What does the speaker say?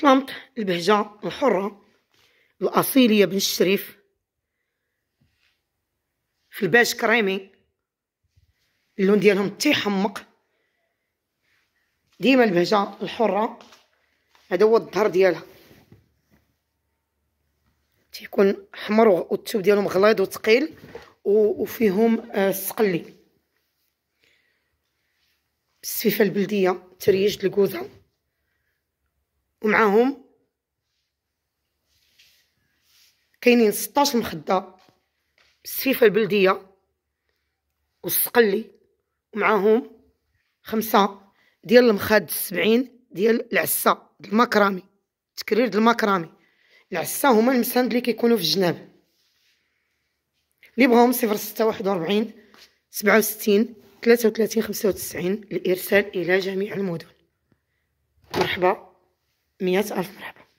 طلمت البهجة الحرة الأصيلية بن الشريف في الباش كريمي اللون ديالهم تيحمق ديما البهجة الحرة هذا هو الظهر ديالها تيكون حمر والثوب ديالهم غليظ وثقيل وفيهم السقلي آه، السفيفه البلديه تريج الكوزه ومعاهم كاينين 16 مخده بالسفيفه البلديه والسقلي ومعاهم خمسه ديال المخاد السبعين ديال العسه المكرامي تكرير د المكرامي العسه هما المساند اللي كيكونوا في الجناب اللي بغاهم صفر ستة واحد وربعين سبعة وستين ثلاثة وثلاثين خمسة وتسعين لإرسال إلى جميع المدن مرحبا Mir jetzt einfach.